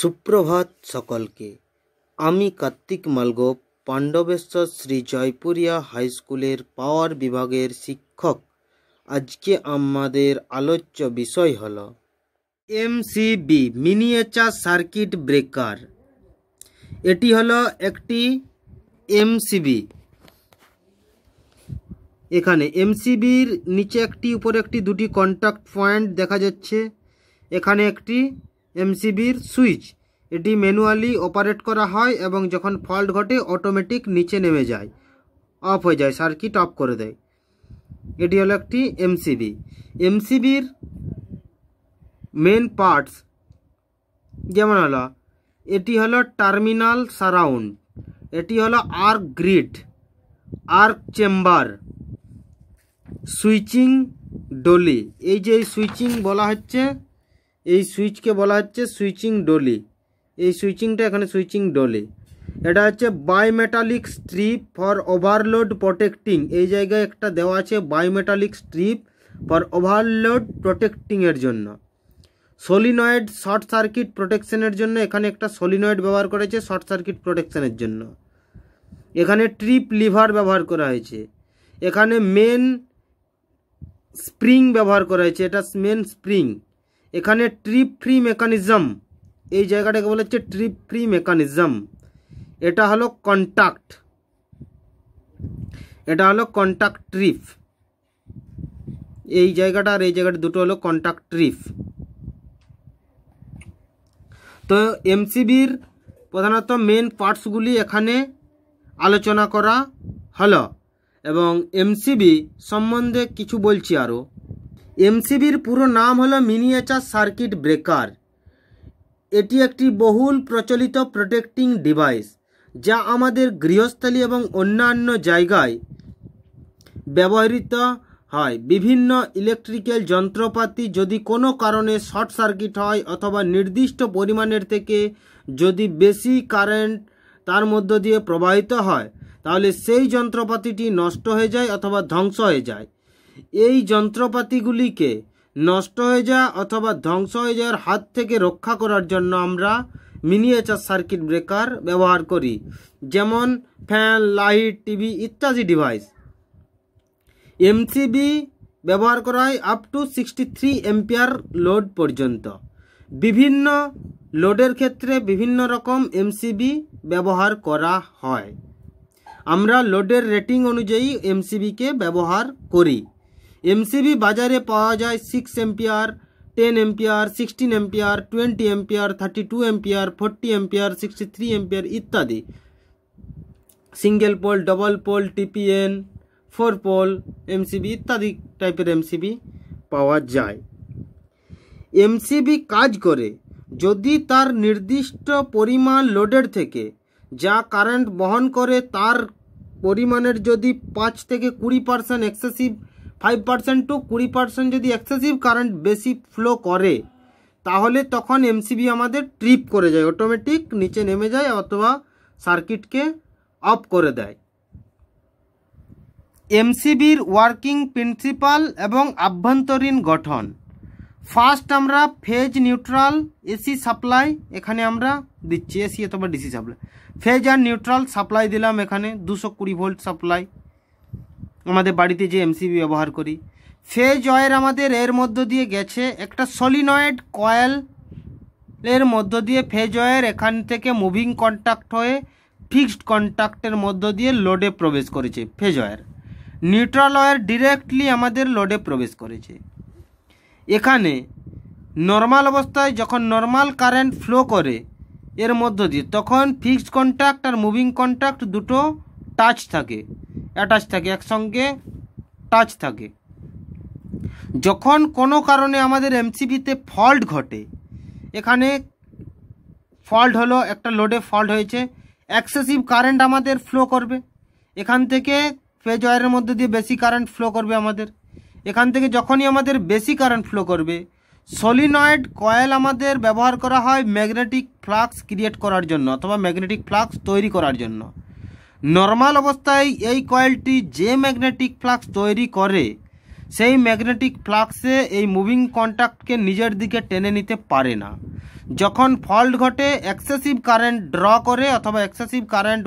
সুপ্রভাত সকলকে আমি কার্তিক মালগোপ পাণ্ডবেশ্বর শ্রী জয়পুরিয়া হাই স্কুলের পাওয়ার বিভাগের শিক্ষক আজকে আমাদের আলোচ্য বিষয় হল এমসিবি মিনিয়েচার সার্কিট ব্রেকার এটি হলো একটি এমসিবি এখানে এমসিবির নিচে একটি উপরে একটি দুটি কন্ট্যাক্ট পয়েন্ট দেখা যাচ্ছে এখানে একটি এমসিবির সুইচ এটি ম্যানুয়ালি অপারেট করা হয় এবং যখন ফল্ট ঘটে অটোমেটিক নিচে নেমে যায় অফ হয়ে যায় সার্কিট অফ করে দেয় এটি হলো একটি এমসিবি এমসিবির মেন পার্টস যেমন হলো এটি হলো টার্মিনাল সারাউন্ড এটি হলো arc grid arc chamber switching dolly এই যে সুইচিং বলা হচ্ছে এই সুইচকে বলা হচ্ছে সুইচিং ডলি এই সুইচিংটা এখানে সুইচিং ডলি এটা হচ্ছে bimetallic strip for overload protecting এই জায়গায় একটা দেওয়া আছে বায়োমেটালিক স্ট্রিপ ফর ওভারলোড প্রোটেক্টিংয়ের জন্য সলিনয়েড শর্ট সার্কিট প্রোটেকশনের জন্য এখানে একটা সলিনয়েড ব্যবহার করা হয়েছে শর্ট সার্কিট প্রোটেকশনের জন্য এখানে ট্রিপ লিভার ব্যবহার করা হয়েছে এখানে মেন স্প্রিং ব্যবহার করা হয়েছে এটা মেন স্প্রিং এখানে ট্রিপ ফ্রি মেকানিজম এই জায়গাটাকে বলা হচ্ছে ট্রিপ ফ্রি মেকানিজম এটা হলো কন্ট্যাক্ট এটা হলো কন্ট্যাক্ট ট্রিপ এই জায়গাটা আর এই জায়গাটা দুটো হলো কন্ট্যাক্ট ট্রিপ তো এমসিবির প্রধানত মেন পার্টসগুলি এখানে আলোচনা করা হলো এবং এমসিবি সম্বন্ধে কিছু বলছি আরও এমসিবির পুরো নাম হলো মিনিয়েচার সার্কিট ব্রেকার এটি একটি বহুল প্রচলিত প্রোটেক্টিং ডিভাইস যা আমাদের গৃহস্থলী এবং অন্যান্য জায়গায় ব্যবহৃত হয় বিভিন্ন ইলেকট্রিক্যাল যন্ত্রপাতি যদি কোনো কারণে শর্ট সার্কিট হয় অথবা নির্দিষ্ট পরিমাণের থেকে যদি বেশি কারেন্ট তার মধ্য দিয়ে প্রবাহিত হয় তাহলে সেই যন্ত্রপাতিটি নষ্ট হয়ে যায় অথবা ধ্বংস হয়ে যায় এই যন্ত্রপাতিগুলিকে নষ্ট হয়ে যাওয়া অথবা ধ্বংস হয়ে যাওয়ার হাত থেকে রক্ষা করার জন্য আমরা মিনিয়েচার সার্কিট ব্রেকার ব্যবহার করি যেমন ফ্যান লাইট টিভি ইত্যাদি ডিভাইস এমসিবি ব্যবহার করা হয় up to sixty three ampere load পর্যন্ত বিভিন্ন লোডের ক্ষেত্রে বিভিন্ন রকম এমসিবি ব্যবহার করা হয় আমরা লোডের রেটিং অনুযায়ী এমসিবিকে ব্যবহার করি এমসিবি বাজারে পাওয়া যায় six ampere ten ampere sixteen ampere twenty ampere thirty two ampere forty ampere sixty three ampere ইত্যাদি single pole double pole TPN four pole MCB ইত্যাদি টাইপের এমসিবি পাওয়া যায় এমসিবি কাজ করে যদি তার নির্দিষ্ট পরিমাণ লোডের থেকে যা কারেন্ট বহন করে তার পরিমাণের যদি পাঁচ থেকে কুড়ি percent excessive five percent to কুড়ি পার্সেন্ট যদি এক্সেসিভ কারেন্ট বেশি ফ্লো করে তাহলে তখন এমসিবি আমাদের ট্রিপ করে যায় অটোমেটিক নিচে নেমে যায় অথবা সার্কিটকে অফ করে দেয় এমসিবির ওয়ার্কিং প্রিন্সিপাল এবং আভ্যন্তরীণ গঠন ফার্স্ট আমরা ফেজ নিউট্রাল এসি সাপ্লাই এখানে আমরা দিচ্ছি এসি অথবা ডিসি সাপ্লাই ফেজ আর নিউট্রাল সাপ্লাই দিলাম এখানে দুশো কুড়ি ভোল্ট সাপ্লাই আমাদের বাড়িতে যে এমসিবি ব্যবহার করি সে জয়ের আমাদের এর মধ্য দিয়ে গেছে একটা সলিনয়েড কয়েল এর মধ্য দিয়ে ফেজয়ের এখান থেকে মুভিং কন্ট্যাক্ট হয়ে ফিক্সড কন্ট্যাক্টের মধ্য দিয়ে লোডে প্রবেশ করেছে ফেজয়ের নিউট্রাল ওয়ার ডিরেক্টলি আমাদের লোডে প্রবেশ করেছে এখানে নর্মাল অবস্থায় যখন নর্মাল কারেন্ট ফ্লো করে এর মধ্য দিয়ে তখন ফিক্সড কন্ট্যাক্ট আর মুভিং কন্ট্যাক্ট দুটো টাচ থাকে অ্যাটাচ থাকে একসঙ্গে টাচ থাকে যখন কোনো কারণে আমাদের এমসিবিতে ফল্ট ঘটে এখানে ফল্ট হলো একটা লোডে ফল্ট হয়েছে অ্যাক্সেসিভ কারেন্ট আমাদের ফ্লো করবে এখান থেকে ফেজ ওয়ারের মধ্যে দিয়ে বেশি কারেন্ট ফ্লো করবে আমাদের এখান থেকে যখনই আমাদের বেশি কারেন্ট ফ্লো করবে সলিনয়েড কয়েল আমাদের ব্যবহার করা হয় ম্যাগনেটিক ফ্লাক্স ক্রিয়েট করার জন্য অথবা ম্যাগনেটিক ফ্লাক্স তৈরি করার জন্য নর্মাল অবস্থায় এই কয়েলটি যে ম্যাগনেটিক ফ্লাক্স তৈরি করে সেই ম্যাগনেটিক ফ্লাক্সে এই মুভিং কন্ট্যাক্টকে নিজের দিকে টেনে নিতে পারে না যখন ফল্ট ঘটে এক্সেসিভ কারেন্ট ড্র করে অথবা এক্সেসিভ কারেন্ট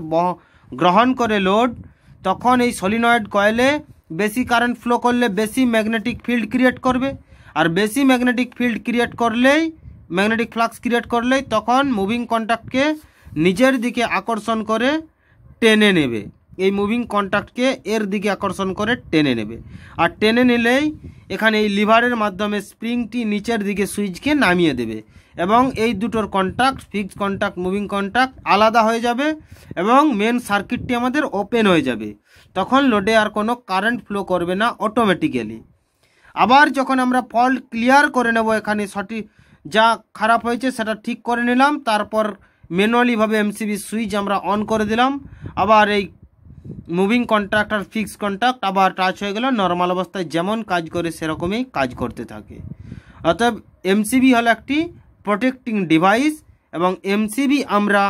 গ্রহণ করে লোড তখন এই সলিনয়েড কয়েলে বেশি কারেন্ট ফ্লো করলে বেশি ম্যাগনেটিক ফিল্ড ক্রিয়েট করবে আর বেশি ম্যাগনেটিক ফিল্ড ক্রিয়েট করলেই ম্যাগনেটিক ফ্লাক্স ক্রিয়েট করলেই তখন মুভিং কন্ট্যাক্টকে নিজের দিকে আকর্ষণ করে টেনে নেবে এই মুভিং কন্ট্যাক্টকে এর দিকে আকর্ষণ করে টেনে নেবে আর টেনে নিলেই এখানে এই লিভারের মাধ্যমে স্প্রিংটি নিচের দিকে সুইচকে নামিয়ে দেবে এবং এই দুটোর contact fixed contact moving contact আলাদা হয়ে যাবে এবং মেন সার্কিটটি আমাদের ওপেন হয়ে যাবে তখন লোডে আর কোনো কারেন্ট ফ্লো করবে না অটোমেটিক্যালি আবার যখন আমরা ফল্ট ক্লিয়ার করে নেব এখানে সঠিক যা খারাপ হয়েছে সেটা ঠিক করে নিলাম তারপর ম্যানুয়ালিভাবে এমসিবি সুইচ আমরা অন করে দিলাম আবার এই মুভিং কন্ট্রাক্ট আর ফিক্সড কন্ট্রাক্ট আবার টাচ হয়ে গেল নর্মাল অবস্থায় যেমন কাজ করে সেরকমই কাজ করতে থাকে অতএব এমসিবি হলো একটি প্রোটেক্টিং ডিভাইস এবং এমসিবি আমরা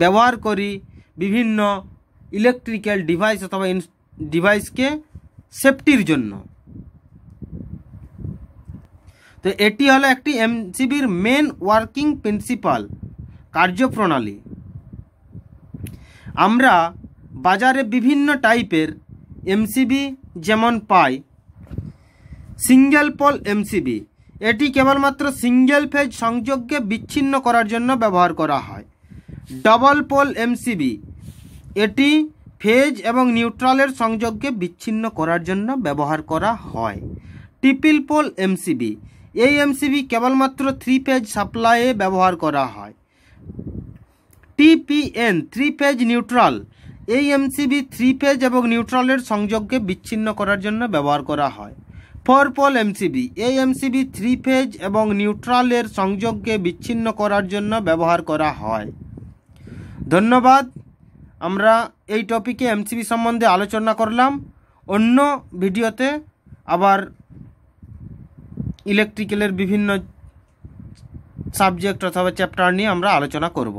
ব্যবহার করি বিভিন্ন ইলেকট্রিক্যাল ডিভাইস অথবা ডিভাইসকে সেফটির জন্য তো এটি হলো একটি এমসিবির মেন ওয়ার্কিং প্রিন্সিপাল কার্যপ্রণালী আমরা বাজারে বিভিন্ন টাইপের এমসিবি যেমন পাই সিঙ্গেল পল এমসিবি এটি কেবলমাত্র সিঙ্গেল ফেজ সংযোগকে বিচ্ছিন্ন করার জন্য ব্যবহার করা হয় ডবল পোল এমসিবি এটি ফেজ এবং নিউট্রালের সংযোগকে বিচ্ছিন্ন করার জন্য ব্যবহার করা হয় ট্রিপিল পোল এমসিবি এই এমসিবি কেবলমাত্র থ্রি ফেজ সাপ্লাইয়ে ব্যবহার করা হয় টিপিএন থ্রি পেজ নিউট্রাল এই এমসিবি থ্রি পেজ এবং নিউট্রালের সংযোগকে বিচ্ছিন্ন করার জন্য ব্যবহার করা হয় ফোর পোল এমসিবি এই এমসিবি থ্রি ফেজ এবং নিউট্রালের সংযোগকে বিচ্ছিন্ন করার জন্য ব্যবহার করা হয় ধন্যবাদ আমরা এই টপিকে এমসিবি সম্বন্ধে আলোচনা করলাম অন্য ভিডিওতে আবার ইলেকট্রিক্যালের বিভিন্ন সাবজেক্ট অথবা চ্যাপ্টার নিয়ে আমরা আলোচনা করব